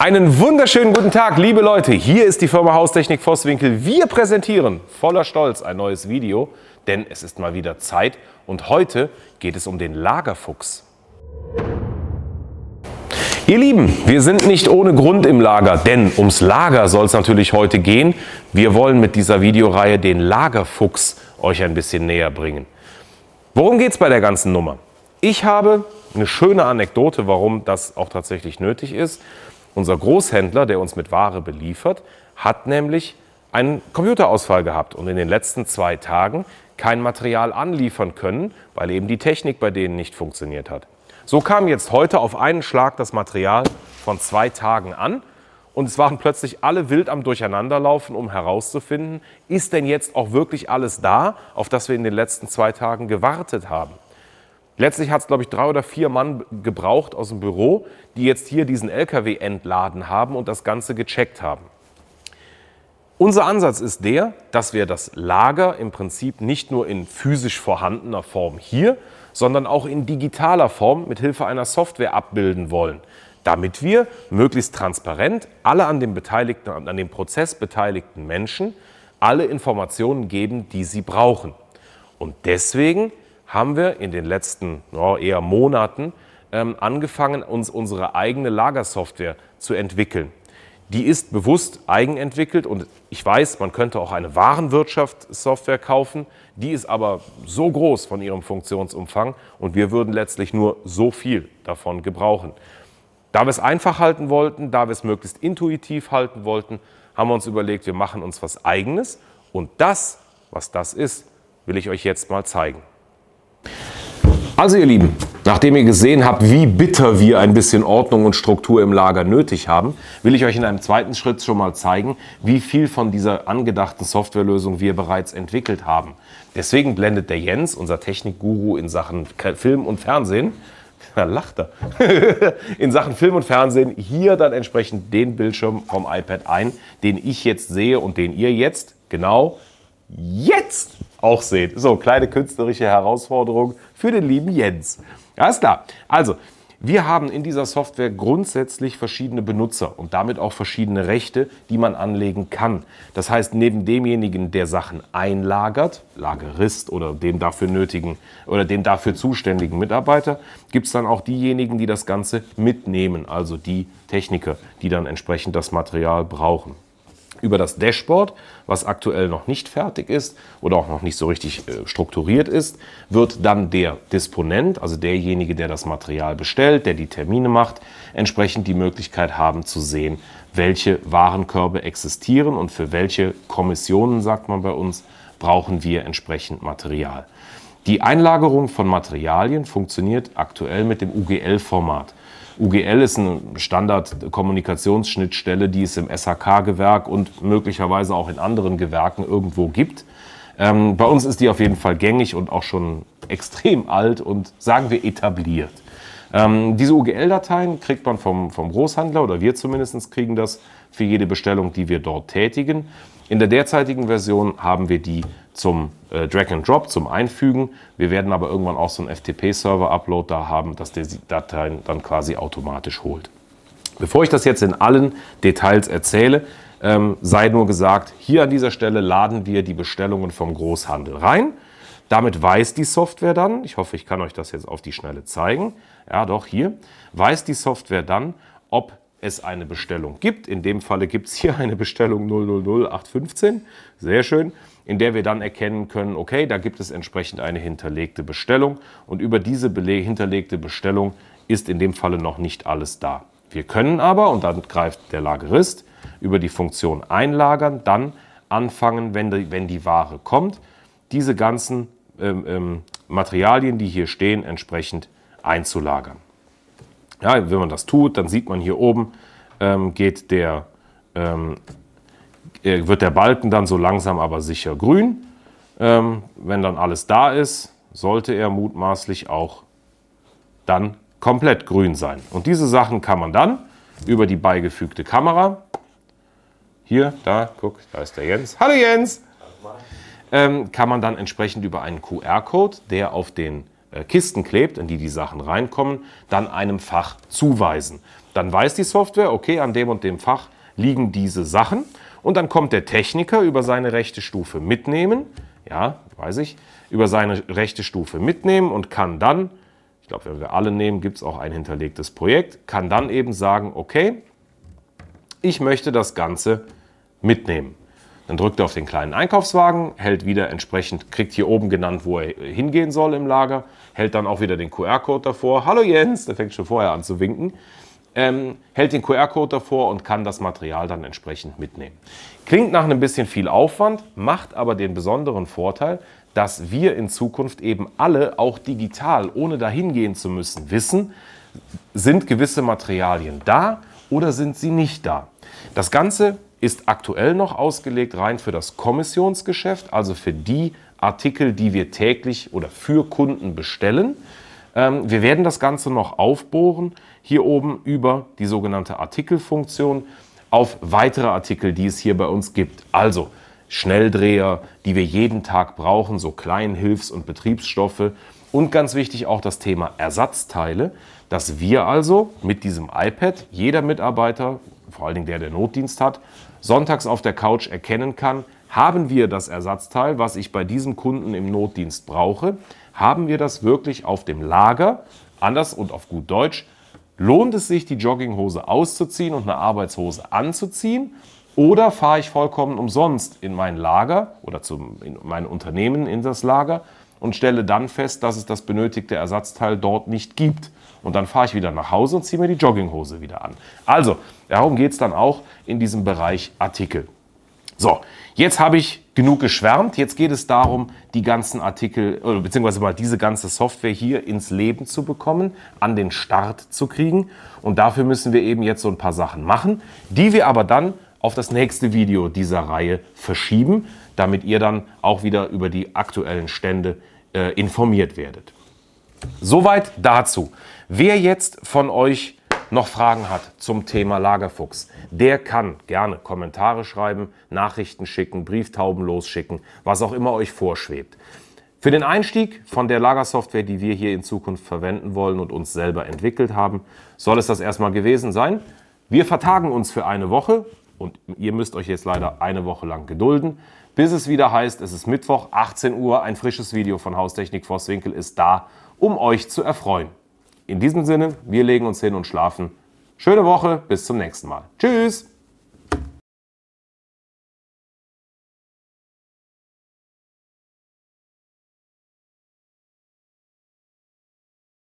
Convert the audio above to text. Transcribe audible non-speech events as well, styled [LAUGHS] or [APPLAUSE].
Einen wunderschönen guten Tag, liebe Leute. Hier ist die Firma Haustechnik Vosswinkel. Wir präsentieren voller Stolz ein neues Video, denn es ist mal wieder Zeit und heute geht es um den Lagerfuchs. Ihr Lieben, wir sind nicht ohne Grund im Lager, denn ums Lager soll es natürlich heute gehen. Wir wollen mit dieser Videoreihe den Lagerfuchs euch ein bisschen näher bringen. Worum geht es bei der ganzen Nummer? Ich habe eine schöne Anekdote, warum das auch tatsächlich nötig ist. Unser Großhändler, der uns mit Ware beliefert, hat nämlich einen Computerausfall gehabt und in den letzten zwei Tagen kein Material anliefern können, weil eben die Technik bei denen nicht funktioniert hat. So kam jetzt heute auf einen Schlag das Material von zwei Tagen an und es waren plötzlich alle wild am Durcheinanderlaufen, um herauszufinden, ist denn jetzt auch wirklich alles da, auf das wir in den letzten zwei Tagen gewartet haben. Letztlich hat es, glaube ich, drei oder vier Mann gebraucht aus dem Büro, die jetzt hier diesen LKW entladen haben und das Ganze gecheckt haben. Unser Ansatz ist der, dass wir das Lager im Prinzip nicht nur in physisch vorhandener Form hier, sondern auch in digitaler Form mit Hilfe einer Software abbilden wollen, damit wir möglichst transparent alle an dem, Beteiligten, an dem Prozess beteiligten Menschen alle Informationen geben, die sie brauchen. Und deswegen haben wir in den letzten oh, eher Monaten ähm, angefangen, uns unsere eigene Lagersoftware zu entwickeln. Die ist bewusst eigenentwickelt und ich weiß, man könnte auch eine Warenwirtschaftssoftware kaufen. Die ist aber so groß von ihrem Funktionsumfang und wir würden letztlich nur so viel davon gebrauchen. Da wir es einfach halten wollten, da wir es möglichst intuitiv halten wollten, haben wir uns überlegt, wir machen uns was Eigenes und das, was das ist, will ich euch jetzt mal zeigen. Also ihr Lieben, nachdem ihr gesehen habt, wie bitter wir ein bisschen Ordnung und Struktur im Lager nötig haben, will ich euch in einem zweiten Schritt schon mal zeigen, wie viel von dieser angedachten Softwarelösung wir bereits entwickelt haben. Deswegen blendet der Jens, unser Technikguru in Sachen Film und Fernsehen, [LAUGHS] da lacht er. [LAUGHS] in Sachen Film und Fernsehen hier dann entsprechend den Bildschirm vom iPad ein, den ich jetzt sehe und den ihr jetzt, genau jetzt auch sehen. So, kleine künstlerische Herausforderung für den lieben Jens. Alles klar. Also, wir haben in dieser Software grundsätzlich verschiedene Benutzer und damit auch verschiedene Rechte, die man anlegen kann. Das heißt, neben demjenigen, der Sachen einlagert, Lagerist oder dem dafür nötigen oder dem dafür zuständigen Mitarbeiter, gibt es dann auch diejenigen, die das Ganze mitnehmen, also die Techniker, die dann entsprechend das Material brauchen über das Dashboard, was aktuell noch nicht fertig ist oder auch noch nicht so richtig äh, strukturiert ist, wird dann der Disponent, also derjenige, der das Material bestellt, der die Termine macht, entsprechend die Möglichkeit haben zu sehen, welche Warenkörbe existieren und für welche Kommissionen, sagt man bei uns, brauchen wir entsprechend Material. Die Einlagerung von Materialien funktioniert aktuell mit dem UGL-Format. UGL ist eine Standard-Kommunikationsschnittstelle, die es im SHK-Gewerk und möglicherweise auch in anderen Gewerken irgendwo gibt. Ähm, bei uns ist die auf jeden Fall gängig und auch schon extrem alt und sagen wir etabliert. Ähm, diese UGL-Dateien kriegt man vom, vom Großhandler oder wir zumindest kriegen das für jede Bestellung, die wir dort tätigen. In der derzeitigen Version haben wir die zum äh, Drag and Drop, zum Einfügen. Wir werden aber irgendwann auch so einen FTP-Server-Upload da haben, dass der die Dateien dann quasi automatisch holt. Bevor ich das jetzt in allen Details erzähle, ähm, sei nur gesagt, hier an dieser Stelle laden wir die Bestellungen vom Großhandel rein. Damit weiß die Software dann, ich hoffe, ich kann euch das jetzt auf die Schnelle zeigen, ja doch, hier, weiß die Software dann, ob es eine Bestellung gibt. In dem Falle gibt es hier eine Bestellung 000815, sehr schön, in der wir dann erkennen können, okay, da gibt es entsprechend eine hinterlegte Bestellung und über diese hinterlegte Bestellung ist in dem Falle noch nicht alles da. Wir können aber, und dann greift der Lagerist, über die Funktion einlagern, dann anfangen, wenn die, wenn die Ware kommt, diese ganzen ähm, ähm, Materialien, die hier stehen, entsprechend einzulagern. Ja, wenn man das tut, dann sieht man hier oben, ähm, geht der, ähm, äh, wird der Balken dann so langsam aber sicher grün. Ähm, wenn dann alles da ist, sollte er mutmaßlich auch dann komplett grün sein. Und diese Sachen kann man dann über die beigefügte Kamera, hier, da, guck, da ist der Jens. Hallo Jens! Ähm, kann man dann entsprechend über einen QR-Code, der auf den äh, Kisten klebt, in die die Sachen reinkommen, dann einem Fach zuweisen. Dann weiß die Software, okay, an dem und dem Fach liegen diese Sachen. Und dann kommt der Techniker über seine rechte Stufe mitnehmen, ja, weiß ich, über seine rechte Stufe mitnehmen und kann dann, ich glaube, wenn wir alle nehmen, gibt es auch ein hinterlegtes Projekt, kann dann eben sagen, okay, ich möchte das Ganze mitnehmen. Dann drückt er auf den kleinen Einkaufswagen, hält wieder entsprechend, kriegt hier oben genannt, wo er hingehen soll im Lager, hält dann auch wieder den QR-Code davor. Hallo Jens, der fängt schon vorher an zu winken. Ähm, hält den QR-Code davor und kann das Material dann entsprechend mitnehmen. Klingt nach einem bisschen viel Aufwand, macht aber den besonderen Vorteil, dass wir in Zukunft eben alle auch digital, ohne dahin gehen zu müssen, wissen, sind gewisse Materialien da oder sind sie nicht da. Das Ganze ist aktuell noch ausgelegt rein für das Kommissionsgeschäft, also für die Artikel, die wir täglich oder für Kunden bestellen. Ähm, wir werden das Ganze noch aufbohren, hier oben über die sogenannte Artikelfunktion auf weitere Artikel, die es hier bei uns gibt. Also Schnelldreher, die wir jeden Tag brauchen, so kleinen Hilfs- und Betriebsstoffe und ganz wichtig auch das Thema Ersatzteile, dass wir also mit diesem iPad, jeder Mitarbeiter, vor allen Dingen der, der Notdienst hat, sonntags auf der Couch erkennen kann, haben wir das Ersatzteil, was ich bei diesem Kunden im Notdienst brauche, haben wir das wirklich auf dem Lager, anders und auf gut Deutsch, lohnt es sich, die Jogginghose auszuziehen und eine Arbeitshose anzuziehen? Oder fahre ich vollkommen umsonst in mein Lager oder zum, in mein Unternehmen in das Lager und stelle dann fest, dass es das benötigte Ersatzteil dort nicht gibt. Und dann fahre ich wieder nach Hause und ziehe mir die Jogginghose wieder an. Also, darum geht es dann auch in diesem Bereich Artikel. So, jetzt habe ich genug geschwärmt. Jetzt geht es darum, die ganzen Artikel, äh, beziehungsweise mal diese ganze Software hier ins Leben zu bekommen, an den Start zu kriegen. Und dafür müssen wir eben jetzt so ein paar Sachen machen, die wir aber dann auf das nächste Video dieser Reihe verschieben, damit ihr dann auch wieder über die aktuellen Stände äh, informiert werdet. Soweit dazu. Wer jetzt von euch noch Fragen hat zum Thema Lagerfuchs, der kann gerne Kommentare schreiben, Nachrichten schicken, Brieftauben losschicken, was auch immer euch vorschwebt. Für den Einstieg von der Lagersoftware, die wir hier in Zukunft verwenden wollen und uns selber entwickelt haben, soll es das erstmal gewesen sein. Wir vertagen uns für eine Woche und ihr müsst euch jetzt leider eine Woche lang gedulden bis es wieder heißt, es ist Mittwoch, 18 Uhr, ein frisches Video von Haustechnik Vosswinkel ist da, um euch zu erfreuen. In diesem Sinne, wir legen uns hin und schlafen. Schöne Woche, bis zum nächsten Mal. Tschüss!